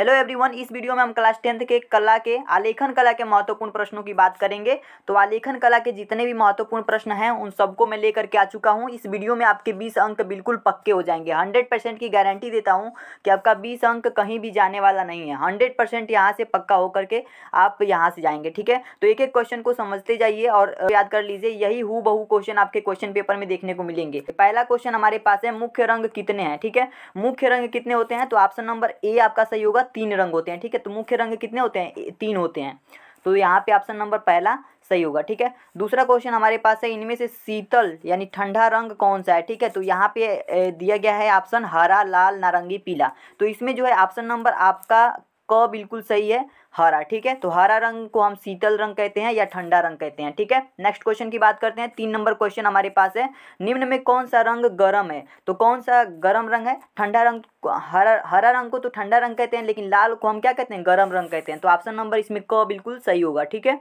hello everyone इस video में हम क्लास टेंथ के कला के आलेखन कला के महत्वपूर्ण प्रश्नों की बात करेंगे तो आलेखन कला के जितने भी महत्वपूर्ण प्रश्न हैं उन सबको मैं लेकर के आ चुका हूं इस वीडियो में आपके 20 अंक बिल्कुल पक्के हो जाएंगे 100 परसेंट की गारंटी देता हूं कि आपका 20 अंक कहीं भी जाने वाला नहीं है हंड्रेड परसेंट से पक्का होकर के आप यहाँ से जाएंगे ठीक है तो एक एक क्वेश्चन को समझते जाइए और याद कर लीजिए यही हु बहु क्वेश्चन आपके क्वेश्चन पेपर में देखने को मिलेंगे पहला क्वेश्चन हमारे पास है मुख्य रंग कितने हैं ठीक है मुख्य रंग कितने होते हैं तो ऑप्शन नंबर ए आपका सही होगा तीन रंग होते हैं ठीक है तो मुख्य रंग कितने होते हैं तीन होते हैं तो यहाँ पे ऑप्शन नंबर पहला सही होगा ठीक है दूसरा क्वेश्चन हमारे पास है इनमें से शीतल यानी ठंडा रंग कौन सा है ठीक है तो यहाँ पे दिया गया है ऑप्शन हरा लाल नारंगी पीला तो इसमें जो है ऑप्शन नंबर आपका क बिल्कुल सही है हरा ठीक है तो हरा रंग को हम शीतल रंग कहते हैं या ठंडा रंग कहते हैं ठीक है नेक्स्ट क्वेश्चन की बात करते हैं तीन नंबर क्वेश्चन हमारे पास है निम्न में कौन सा रंग गर्म है तो कौन सा गर्म रंग है ठंडा रंग हरा हरा रंग को तो ठंडा रंग कहते हैं लेकिन लाल को हम क्या कहते हैं गर्म रंग कहते हैं तो ऑप्शन नंबर इसमें क बिल्कुल सही होगा ठीक है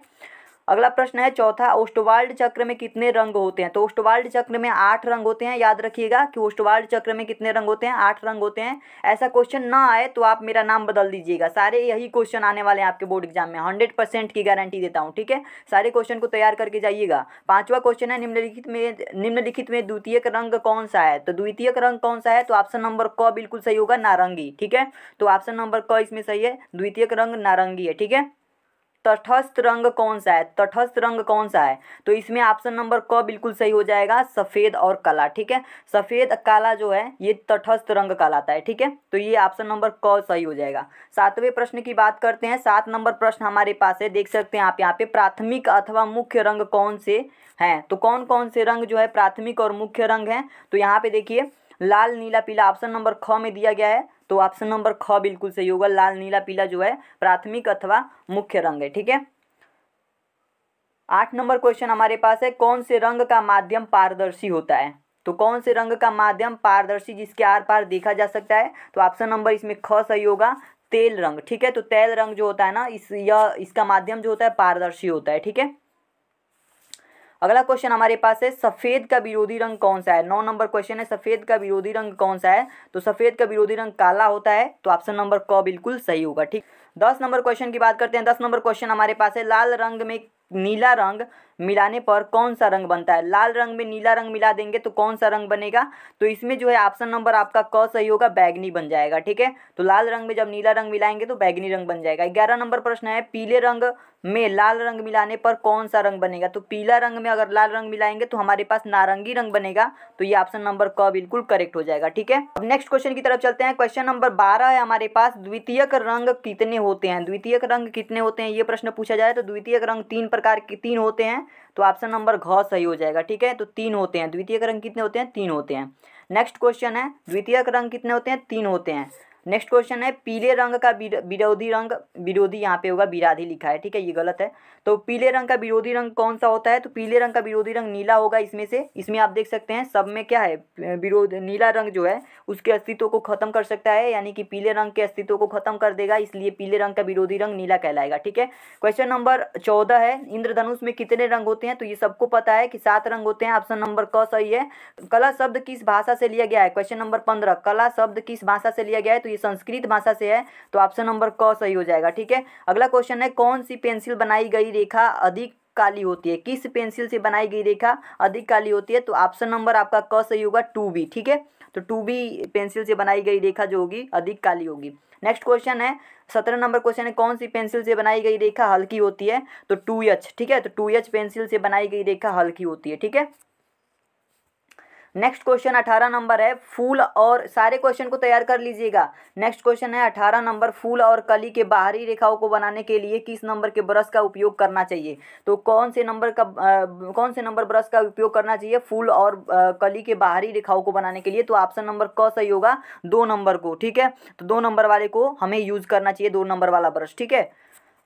अगला प्रश्न है चौथा ओस्टवाल्ड चक्र में कितने रंग होते हैं तो ओस्टवाल्ड चक्र में आठ रंग होते हैं याद रखिएगा कि ओस्टवाल्ड चक्र में कितने रंग होते हैं आठ रंग होते हैं ऐसा क्वेश्चन ना आए तो आप मेरा नाम बदल दीजिएगा सारे यही क्वेश्चन आने वाले हैं आपके बोर्ड एग्जाम में हंड्रेड परसेंट की गारंटी देता हूँ ठीक है सारे क्वेश्चन को तैयार करके जाइएगा पाँचवा क्वेश्चन है निम्नलिखित में निम्नलिखित में द्वितीय रंग कौन सा है तो द्वितीय रंग कौन सा है तो ऑप्शन नंबर क बिल्कुल सही होगा नारंगी ठीक है तो ऑप्शन नंबर क इसमें सही है द्वितीय रंग नारंगी है ठीक है तटस्थ रंग कौन सा है तटस्थ रंग कौन सा है तो इसमें ऑप्शन नंबर क बिल्कुल सही हो जाएगा सफ़ेद और काला ठीक है सफ़ेद काला जो है ये तटस्थ रंग कहलाता है ठीक है तो ये ऑप्शन नंबर क सही हो जाएगा सातवें प्रश्न की बात करते हैं सात नंबर प्रश्न हमारे पास है देख सकते हैं आप यहाँ पे प्राथमिक अथवा मुख्य रंग कौन से हैं तो कौन कौन से रंग जो है प्राथमिक और मुख्य रंग हैं तो यहाँ पे देखिए लाल नीला पीला ऑप्शन नंबर ख में दिया गया है तो ऑप्शन नंबर ख बिल्कुल सही होगा लाल नीला पीला जो है प्राथमिक अथवा मुख्य रंग है ठीक है आठ नंबर क्वेश्चन हमारे पास है कौन से रंग का माध्यम पारदर्शी होता है तो कौन से रंग का माध्यम पारदर्शी जिसके आर पार देखा जा सकता है तो ऑप्शन नंबर इसमें ख सही होगा तेल रंग ठीक है तो तेल रंग जो होता है ना इस यह इसका माध्यम जो होता है पारदर्शी होता है ठीक है अगला क्वेश्चन हमारे पास है सफ़ेद का विरोधी रंग कौन सा है नौ नंबर क्वेश्चन है सफ़ेद का विरोधी रंग कौन सा है तो सफ़ेद का विरोधी रंग काला होता है तो ऑप्शन नंबर क बिल्कुल सही होगा ठीक दस नंबर क्वेश्चन की बात करते हैं दस नंबर क्वेश्चन हमारे पास है लाल रंग में नीला रंग मिलाने पर कौन सा रंग बनता है लाल रंग में नीला रंग मिला देंगे तो कौन सा रंग बनेगा तो इसमें जो है ऑप्शन नंबर आपका क सही होगा बैगनी बन जाएगा ठीक है तो लाल रंग में जब नीला रंग मिलाएंगे तो बैगनी रंग बन जाएगा ग्यारह नंबर प्रश्न है पीले रंग में लाल रंग मिलाने पर कौन सा रंग बनेगा तो पीला रंग में अगर लाल रंग मिलाएंगे तो हमारे पास नारंगी रंग बनेगा तो ये ऑप्शन नंबर क बिल्कुल करेक्ट हो जाएगा ठीक है अब नेक्स्ट क्वेश्चन की तरफ चलते हैं क्वेश्चन नंबर बारह है हमारे पास द्वितीय रंग कितने होते हैं द्वितीय रंग कितने होते हैं ये प्रश्न पूछा जाए तो द्वितीय रंग तीन प्रकार के तीन होते हैं तो ऑप्शन नंबर घ सही हो जाएगा ठीक है तो तीन होते हैं द्वितीय रंग कितने होते हैं तीन होते हैं नेक्स्ट क्वेश्चन है द्वितीय रंग कितने होते हैं तीन होते हैं नेक्स्ट क्वेश्चन है पीले रंग का विरोधी रंग विरोधी यहाँ पे होगा विराधी लिखा है ठीक है ये गलत है तो पीले रंग का विरोधी रंग कौन सा होता है तो पीले रंग का विरोधी रंग नीला होगा इसमें से इसमें आप देख सकते हैं सब में क्या है विरोध नीला रंग जो है उसके अस्तित्व को खत्म कर सकता है यानी कि पीले रंग के अस्तित्व को खत्म कर देगा इसलिए पीले रंग का विरोधी रंग नीला कहलाएगा ठीक है क्वेश्चन नंबर चौदह है इंद्रधनुष में कितने रंग होते हैं तो ये सबको पता है कि सात रंग होते हैं ऑप्शन नंबर क सही है कला शब्द किस भाषा से लिया गया है क्वेश्चन नंबर पंद्रह कला शब्द किस भाषा से लिया गया है तो ये संस्कृत भाषा से है तो ऑप्शन नंबर क सही हो जाएगा ठीक है अगला क्वेश्चन है कौन सी पेंसिल बनाई गई रेखा अधिक काली होती है किस पेंसिल से बनाई गई रेखा अधिक काली होती है तो ऑप्शन नंबर आपका क सही होगा टू बी ठीक है तो टू बी पेंसिल से बनाई गई रेखा जो होगी अधिक काली होगी नेक्स्ट क्वेश्चन है सत्रह नंबर क्वेश्चन है कौन सी पेंसिल से बनाई गई रेखा हल्की होती है तो टू एच ठीक है तो टू एच पेंसिल से बनाई गई रेखा हल्की होती है ठीक है नेक्स्ट क्वेश्चन अठारह नंबर है फूल और सारे क्वेश्चन को तैयार कर लीजिएगा नेक्स्ट क्वेश्चन है अठारह नंबर फूल और कली के बाहरी रेखाओं को बनाने के लिए किस नंबर के ब्रश का उपयोग करना चाहिए तो कौन से नंबर का आ, कौन से नंबर ब्रश का उपयोग करना चाहिए फूल और आ, कली के बाहरी रेखाओं को बनाने के लिए तो ऑप्शन नंबर क सही होगा दो नंबर को ठीक है तो दो नंबर वाले को हमें यूज करना चाहिए दो नंबर वाला ब्रश ठीक है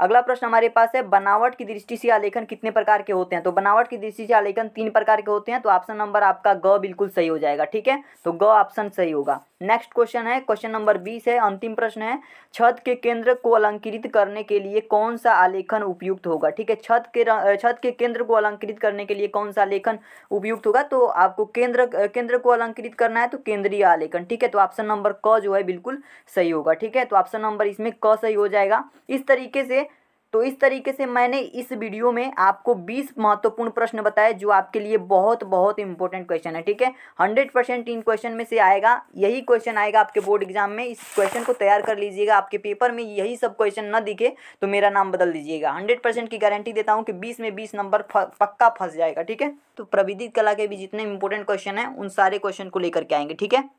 अगला प्रश्न हमारे पास है बनावट की दृष्टि से आलेखन कितने प्रकार के होते हैं तो बनावट की दृष्टि से आलेखन तीन प्रकार के होते हैं तो ऑप्शन नंबर आपका ग बिल्कुल सही हो जाएगा ठीक है तो ग ऑप्शन सही होगा नेक्स्ट क्वेश्चन है क्वेश्चन नंबर बीस है अंतिम प्रश्न है छत के केंद्र को अलंकृत करने के लिए कौन सा आलेखन उपयुक्त होगा ठीक है छत के छत के केंद्र को अलंकृत करने के लिए कौन सा आलेखन उपयुक्त होगा तो आपको केंद्र केंद्र को अलंकृत करना है तो केंद्रीय आलेखन ठीक है तो ऑप्शन नंबर क जो है बिल्कुल सही होगा ठीक है तो ऑप्शन नंबर इसमें क सही हो जाएगा इस तरीके से तो इस तरीके से मैंने इस वीडियो में आपको 20 महत्वपूर्ण प्रश्न बताए जो आपके लिए बहुत बहुत इंपॉर्टेंट क्वेश्चन है ठीक है 100 परसेंट इन क्वेश्चन में से आएगा यही क्वेश्चन आएगा आपके बोर्ड एग्जाम में इस क्वेश्चन को तैयार कर लीजिएगा आपके पेपर में यही सब क्वेश्चन न दिखे तो मेरा नाम बदल दीजिएगा हंड्रेड की गारंटी देता हूँ कि बीस में बीस नंबर पक्का फंस जाएगा ठीक है तो प्रविधित कला के भी जितने इंपॉर्टेंट क्वेश्चन है उन सारे क्वेश्चन को लेकर के आएंगे ठीक है